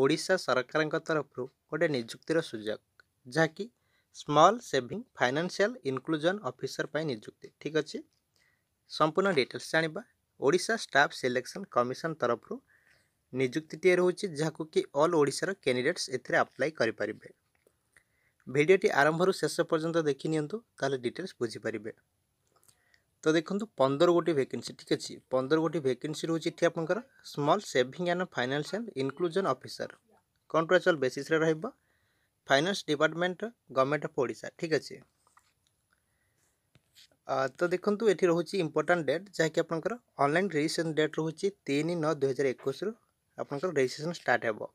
ଓଡ଼ିଶା ସରକାରଙ୍କ ତରଫରୁ ଗୋଟିଏ ନିଯୁକ୍ତିର ସୁଯୋଗ ଯାହାକି small saving financial inclusion officer ପାଇଁ ନିଯୁକ୍ତି ଠିକ୍ ଅଛି ସମ୍ପୂର୍ଣ୍ଣ ଡିଟେଲ୍ସ ଜାଣିବା ଓଡ଼ିଶା ଷ୍ଟାଫ୍ ସିଲେକ୍ସନ୍ କମିଶନ ତରଫରୁ ନିଯୁକ୍ତିଟିଏ ରହୁଛି ଯାହାକୁ କି ଅଲ୍ ଓଡ଼ିଶାର କ୍ୟାଣ୍ଡିଡେଟ୍ସ ଏଥିରେ ଆପ୍ଲାଏ କରିପାରିବେ ଭିଡ଼ିଓଟି ଆରମ୍ଭରୁ ଶେଷ ପର୍ଯ୍ୟନ୍ତ ଦେଖିନିଅନ୍ତୁ ତାହେଲେ ଡିଟେଲ୍ସ ବୁଝିପାରିବେ ତ ଦେଖନ୍ତୁ ପନ୍ଦର ଗୋଟି ଭେକେନ୍ସି ଠିକ୍ ଅଛି ପନ୍ଦର ଗୋଟି ଭେକେନ୍ସି ରହୁଛି ଏଠି ଆପଣଙ୍କର small saving and financial inclusion officer contractual ବେସିସ୍ରେ ରହିବ finance department government of Odisha ଠିକ୍ ଅଛି ତ ଦେଖନ୍ତୁ ଏଠି ରହୁଛି ଇମ୍ପୋର୍ଟାଣ୍ଟ ଡେଟ୍ ଯାହାକି ଆପଣଙ୍କର ଅନଲାଇନ୍ ରେଜିଷ୍ଟ୍ରେସନ୍ ଡେଟ୍ ରହୁଛି ତିନି ନଅ ଦୁଇହଜାର ଏକୋଇଶରୁ ଆପଣଙ୍କର ରେଜିଷ୍ଟ୍ରେସନ୍ ଷ୍ଟାର୍ଟ ହେବ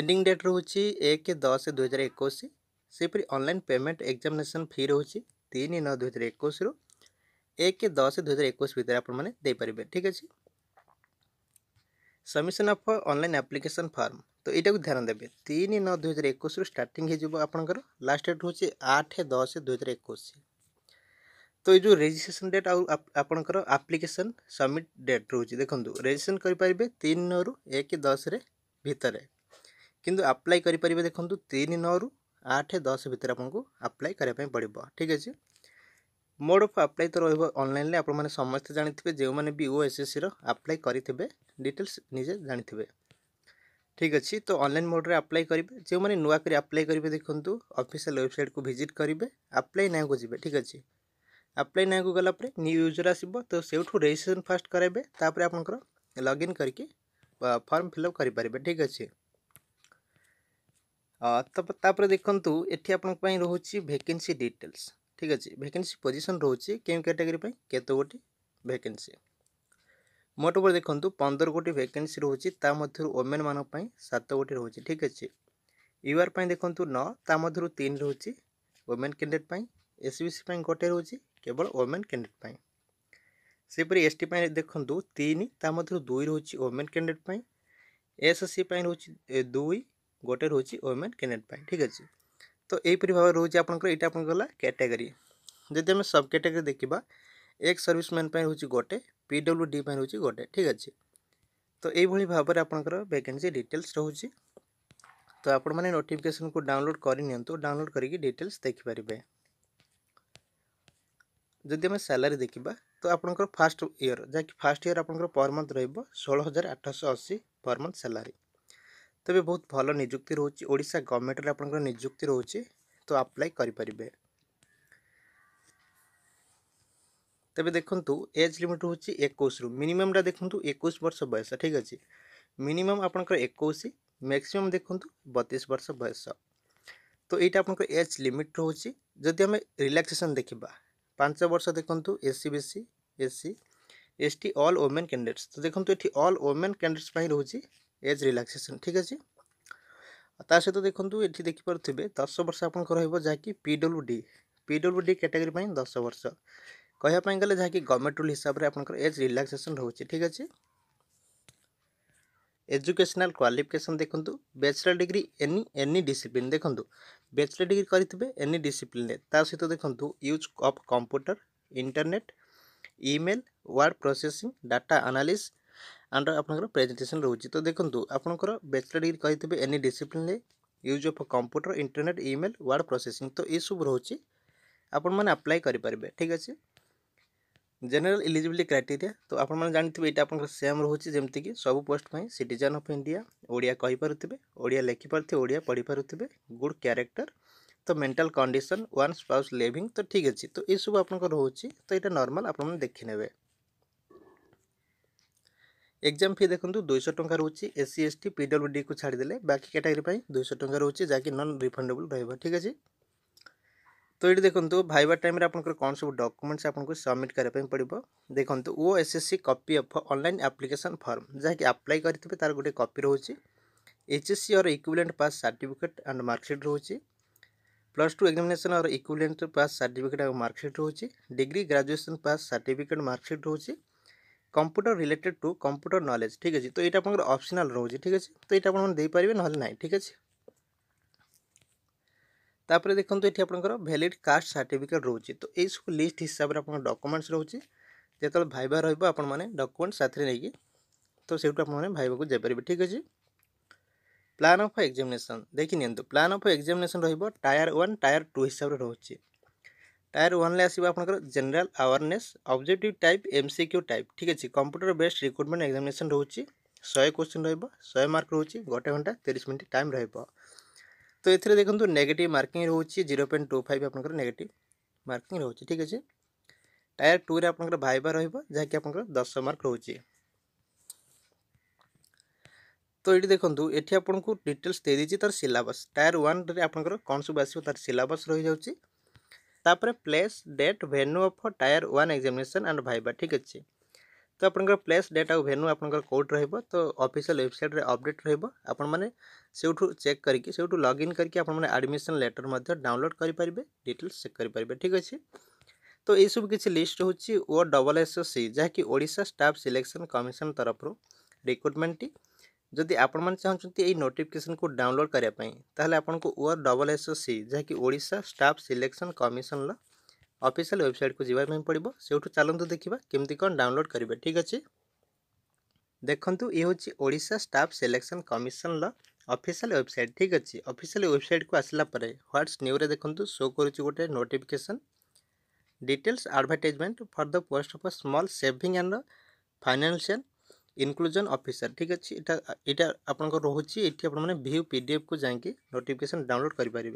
ଏଣ୍ଡିଂ ଡେଟ୍ ରହୁଛି ଏକ ଦଶ ଦୁଇହଜାର ଏକୋଇଶ ସେହିପରି ଅନଲାଇନ୍ ପେମେଣ୍ଟ ଏକ୍ଜାମିନେସନ୍ ଫି ରହୁଛି ତିନି ନଅ ଦୁଇହଜାର ଏକୋଇଶରୁ ଏକ ଦଶ ଦୁଇ ହଜାର ଏକୋଇଶ ଭିତରେ ଆପଣମାନେ ଦେଇପାରିବେ ଠିକ୍ ଅଛି submission of online application form ତ ଏଇଟାକୁ ଧ୍ୟାନ ଦେବେ ତିନି ନଅ ଦୁଇ ହଜାର ଏକୋଇଶରୁ ଷ୍ଟାର୍ଟିଂ ହେଇଯିବ ଆପଣଙ୍କର ଲାଷ୍ଟ ଡେଟ୍ ହେଉଛି ଆଠ ଦଶ ଦୁଇ ହଜାର ଏକୋଇଶ ତ ଏଇ ଯେଉଁ ରେଜିଷ୍ଟ୍ରେସନ୍ ଡେଟ୍ ଆଉ ଆପଣଙ୍କର ଆପ୍ଲିକେସନ୍ ସବମିଟ୍ ଡେଟ୍ ରହୁଛି ଦେଖନ୍ତୁ ରେଜିଷ୍ଟ୍ରେସନ୍ କରିପାରିବେ ତିନି ନଅରୁ ଏକ ଦଶରେ ଭିତରେ କିନ୍ତୁ ଆପ୍ଲାଏ କରିପାରିବେ ଦେଖନ୍ତୁ ତିନି ନଅରୁ ଆଠ ଦଶ ଭିତରେ ଆପଣଙ୍କୁ ଆପ୍ଲାଏ କରିବା ପାଇଁ ପଡ଼ିବ ଠିକ୍ ଅଛି ମୋଡ଼ ଅଫ୍ ଆପ୍ଲାଏ ତ ରହିବ ଅନଲାଇନ୍ରେ ଆପଣମାନେ ସମସ୍ତେ ଜାଣିଥିବେ ଯେଉଁମାନେ ବି ଓଏସ୍ଏସ୍ସିର ଆପ୍ଲାଏ କରିଥିବେ ଡିଟେଲ୍ସ ନିଜେ ଜାଣିଥିବେ ଠିକ୍ ଅଛି ତ ଅନଲାଇନ୍ ମୋଡ଼ରେ ଆପ୍ଲାଏ କରିବେ ଯେଉଁମାନେ ନୂଆ କରି ଆପ୍ଲାଏ କରିବେ ଦେଖନ୍ତୁ ଅଫିସିଆଲ୍ ୱେବସାଇଟ୍କୁ ଭିଜିଟ୍ କରିବେ ଆପ୍ଲାଏ ନାଁକୁ ଯିବେ ଠିକ୍ ଅଛି ଆପ୍ଲାଏ ନାଁକୁ ଗଲା ପରେ ନ୍ୟୁ ୟୁଜର୍ ଆସିବ ତ ସେଇଠୁ ରେଜିଷ୍ଟ୍ରେସନ୍ ଫାଷ୍ଟ କରାଇବେ ତାପରେ ଆପଣଙ୍କର ଲଗ୍ଇନ୍ କରିକି ଫର୍ମ ଫିଲ୍ଅପ୍ କରିପାରିବେ ଠିକ୍ ଅଛି ତାପରେ ଦେଖନ୍ତୁ ଏଠି ଆପଣଙ୍କ ପାଇଁ ରହୁଛି ଭେକେନ୍ସି ଡିଟେଲ୍ସ ঠিক আছে ভ্যাকেন্সি পজিশন রয়েছে কেউ ক্যাটাগরি পাই কত গোটি ভ্যাকেন্সি মোট উপরে দেখুন পনের গোটি ভ্যাকেন্সি রয়েছে তা মধ্যে ওমেন মানক সাত গোটি রয়েছে ঠিক আছে ইউআর পাই দেখুন ন তা মধ্যে তিন রয়েছে ওমেন ক্যান্ডিডেট পাই এসবিসি পাই গোটে রয়েছে কেবল ওমেন ক্যান্ডিডেট পাই ସେହିପରି ଏସ୍ ଟି ପାଇଁ ଦେଖନ୍ତୁ ତିନି ତା ମଧ୍ୟରୁ ଦୁଇ ରହୁଛି ଓମେନ୍ କ୍ୟାଣ୍ଡିଡେଟ୍ ପାଇଁ ଏସ୍ ସି ପାଇଁ ରହୁଛି ଦୁଇ ଗୋଟେ ରହୁଛି ଓମେନ୍ କ୍ୟାଣ୍ଡିଡେଟ୍ ପାଇଁ ଠିକ୍ ଅଛି তো এইপরি ভাবে রয়েছে আপনার এইটা আপনার গলা ক্যাটেগোরি যদি আমি সব ক্যাটেগোরি দেখিবা এক সর্ভিসম্যান পাই হচ্ছে গোটে পিডব্লু ডি পাই হচ্ছে গোটে ঠিক আছে তো এইভাবে ভাবে আপনার ভ্যাকেন্সি ডিটেলস রয়েছে তো আপনার নোটিফিকেসন কু ডাউনলোড করে নিতু ডাউনলোড করি ডিটেলস দেখিপারে যদি আমি স্যালারি দেখিবা তো আপনার ফার্স্ট ইয়র যা ফার্স্ট ইয়র আপনার পর মন্থ রহব ষোল হাজার আটশো অশী পর মন্থ স্যালারি ତେବେ ବହୁତ ଭଲ ନିଯୁକ୍ତି ରହୁଛି ଓଡ଼ିଶା ଗଭର୍ଣ୍ଣମେଣ୍ଟରେ ଆପଣଙ୍କର ନିଯୁକ୍ତି ରହୁଛି ତ ଆପ୍ଲାଏ କରିପାରିବେ ତେବେ ଦେଖନ୍ତୁ ଏଜ୍ ଲିମିଟ୍ ହେଉଛି ଏକୋଇଶରୁ ମିନିମମ୍ଟା ଦେଖନ୍ତୁ ଏକୋଇଶ ବର୍ଷ ବୟସ ଠିକ୍ ଅଛି ମିନିମମ୍ ଆପଣଙ୍କର ଏକୋଇଶ ମ୍ୟାକ୍ସିମମ୍ ଦେଖନ୍ତୁ ବତିଶ ବର୍ଷ ବୟସ ତ ଏଇଟା ଆପଣଙ୍କର ଏଜ୍ ଲିମିଟ୍ ରହୁଛି ଯଦି ଆମେ ରିଲାକ୍ସେସନ୍ ଦେଖିବା ପାଞ୍ଚ ବର୍ଷ ଦେଖନ୍ତୁ S C B C S C S T all women candidates ତ ଦେଖନ୍ତୁ ଏଠି ଅଲ୍ ଓମେନ୍ କ୍ୟାଣ୍ଡିଡେଟ୍ସ ପାଇଁ ରହୁଛି ଏଜ୍ ରିଲାକ୍ସେସନ୍ ଠିକ୍ ଅଛି ତା ସହିତ ଦେଖନ୍ତୁ ଏଠି ଦେଖିପାରୁଥିବେ ଦଶ ବର୍ଷ ଆପଣଙ୍କର ରହିବ ଯାହାକି P W D P W D category ପାଇଁ ଦଶ ବର୍ଷ କହିବା ପାଇଁ ଗଲେ ଯାହାକି ଗଭର୍ଣ୍ଣମେଣ୍ଟ ରୁଲ୍ ହିସାବରେ ଆପଣଙ୍କର ଏଜ୍ ରିଲାକ୍ସେସନ୍ ରହୁଛି ଠିକ୍ ଅଛି এজুকেশনাল কোয়ালিফিকেশন দেখুন bachelor degree any any discipline দেখুন ব্যাচেলার ডিগ্রি করে এনি ডিসিপ্লিনে তা সহ দেখুন use of computer internet email word processing data analysis and ଆପଣଙ୍କର ପ୍ରେଜେଣ୍ଟେସନ୍ ରହୁଛି ତ ଦେଖନ୍ତୁ ଆପଣଙ୍କର ବ୍ୟାଚଲର ଡିଗ୍ରୀ କହିଥିବେ ଏନି ଡିସିପ୍ଲିନ୍ରେ use of computer internet email word processing ତ ଏସବୁ ରହୁଛି ଆପଣମାନେ ଆପ୍ଲାଏ କରିପାରିବେ ଠିକ୍ ଅଛି ଜେନେରାଲ ଇଲିଜିବିଲିଟି କ୍ରାଇଟେରିଆ ତ ଆପଣମାନେ ଜାଣିଥିବେ ଏଇଟା ଆପଣଙ୍କର ସେମ୍ ରହୁଛି ଯେମିତିକି ସବୁ ପୋଷ୍ଟ ପାଇଁ ସିଟିଜନ୍ ଅଫ୍ ଇଣ୍ଡିଆ ଓଡ଼ିଆ କହିପାରୁଥିବେ ଓଡ଼ିଆ ଲେଖିପାରୁଥିବେ ଓଡ଼ିଆ ପଢ଼ିପାରୁଥିବେ ଗୁଡ଼୍ କ୍ୟାରେକ୍ଟର ତ mental condition one spouse living ତ ଠିକ୍ ଅଛି ତ ଏସବୁ ଆପଣଙ୍କର ରହୁଛି ତ ଏଇଟା ନର୍ମାଲ୍ ଆପଣମାନେ ଦେଖିନେବେ ଏକ୍ଜାମ୍ ଫି ଦେଖନ୍ତୁ ଦୁଇଶହ ଟଙ୍କା ରହୁଛି S C S T P W ଡିକୁ ଛାଡ଼ିଦେଲେ ବାକି କ୍ୟାଟାଗୋରୀ ପାଇଁ ଦୁଇଶହ ଟଙ୍କା ରହୁଛି ଯାହାକି ନନ୍ ରିଫଣ୍ଡେବୁଲ୍ ରହିବ ଠିକ୍ ଅଛି ତ ଏଇଠି ଦେଖନ୍ତୁ ଭାଇବା ଟାଇମ୍ରେ ଆପଣଙ୍କର କ'ଣ ସବୁ ଡକୁମେଣ୍ଟସ୍ ଆପଣଙ୍କୁ ସବମିଟ୍ କରିବା ପାଇଁ ପଡ଼ିବ ଦେଖନ୍ତୁ O S S C copy of online application form ଯାହାକି ଆପ୍ଲାଏ କରିଥିବେ ତା'ର ଗୋଟେ କପି ରହୁଛି H S C or equivalent pass certificate and marksheet ରହୁଛି plus two examination or equivalent pass certificate ଆଉ ମାର୍କସିଟ୍ ରହୁଛି degree graduation pass certificate marksheet ରହୁଛି computer related to computer knowledge ঠিক আছে তো এটা আপনার অপসনাল রয়েছে ঠিক আছে তো এটা আপনার দিয়েপারে নহলে না ঠিক আছে তাপরে দেখুন এটি আপনার ভ্যালিড কাস্ট সার্টিফিকেট রয়েছে তো এইসব লিস্ট হিসাবে আপনার ডকুমেন্টস রয়েছে যেত ভাইবা রহব আপন মানে ডকুমেন্ট সাথে নিয়ে তো সেইটু আপনার মানে ভাইবাকে যাইপারে ঠিক আছে প্ল্যান অফ এক্সামিনেসন দেখি নিহত প্ল্যান অফ এক্সামিনেসন রহব টায়ার ওয়ান টায়ার টু হিসাবে রয়েছে টায়ার ওয়ানে আসবে আপনার general awareness objective type MCQ type ঠিক আছে কম্পুটর বেসড রিক্রুটমেন্ট এক্সামিনেসন রয়েছে ଶହେ କୋଶ୍ଚିନ୍ ରହିବ ଶହେ ମାର୍କ ରହୁଛି ଗୋଟେ ଘଣ୍ଟା ତିରିଶ ମିନିଟ୍ ଟାଇମ୍ ରହିବ ତ ଏଥିରେ ଦେଖନ୍ତୁ ନେଗେଟିଭ୍ ମାର୍କିଂ ରହୁଛି ଜିରୋ ପଏଣ୍ଟ ଟୁ ଫାଇଭ୍ ଆପଣଙ୍କର ନେଗେଟିଭ୍ ମାର୍କିଂ ରହୁଛି ଠିକ୍ ଅଛି ଟାୟାର ଟୁରେ ଆପଣଙ୍କର ଭାଇବା ରହିବ ଯାହାକି ଆପଣଙ୍କର ଦଶ ମାର୍କ ରହୁଛି ତ ଏଇଠି ଦେଖନ୍ତୁ ଏଠି ଆପଣଙ୍କୁ ଡିଟେଲ୍ସ ଦେଇଦେଇଛି ତା'ର ସିଲାବସ୍ ଟାୟାର ୱାନ୍ରେ ଆପଣଙ୍କର କ'ଣ ସବୁ ଆସିବ ତା'ର ସିଲାବସ୍ ରହିଯାଉଛି तापर place date venue of tier one examination and viva ठीक अच्छे तो आप प्लेस डेट आेन्यू आप कौट रो तो अफिसील वेबसाइट अपडेट रोठू चेक करके लगइन करके आडमिशन लेटर मैं डाउनलोड करेंगे डिटेल्स चेक करेंगे ठीक अच्छे तो ये सब किसी लिस्ट हूँ O double S S C जहाँकिशा स्टाफ सिलेक्शन कमिशन तरफ रिक्रुटमेंट टी ଯଦି ଆପଣମାନେ ଚାହୁଁଛନ୍ତି ଏହି ନୋଟିଫିକେସନକୁ ଡାଉନଲୋଡ଼ କରିବା ପାଇଁ ତାହେଲେ ଆପଣଙ୍କୁ or double S O C ଯାହାକି ଓଡ଼ିଶା ଷ୍ଟାଫ୍ ସିଲେକ୍ସନ୍ କମିଶନର ଅଫିସିଆଲ୍ ୱେବସାଇଟ୍କୁ ଯିବା ପାଇଁ ପଡ଼ିବ ସେଇଠୁ ଚାଲନ୍ତୁ ଦେଖିବା କେମିତି କ'ଣ ଡାଉନଲୋଡ଼ କରିବେ ଠିକ୍ ଅଛି ଦେଖନ୍ତୁ ଇଏ ହେଉଛି ଓଡ଼ିଶା ଷ୍ଟାଫ୍ ସିଲେକ୍ସନ୍ କମିଶନର ଅଫିସିଆଲ୍ ୱେବସାଇଟ୍ ଠିକ୍ ଅଛି ଅଫିସିଆଲ୍ ୱେବସାଇଟ୍କୁ ଆସିଲା ପରେ ହ୍ୱାଟ୍ସ ନ୍ୟୁରେ ଦେଖନ୍ତୁ ଶୋ କରୁଛି ଗୋଟେ notification details advertisement for the post of small saving and financial inclusion officer ঠিক আছে এটা এটা আপনার রয়েছে এটি আপনার ভিউ পিডিএফ কু যাই নোটিফিকেসন ডাউনলোড করে পারে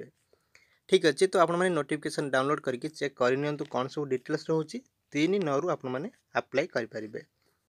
ঠিক আছে তো আপনার নোটিফিকেসন ডাউনলোড করি চেক করে নিউ কম সব ডিটেলস রয়েছে তিন নু আপনার আপ্লাই করে পারে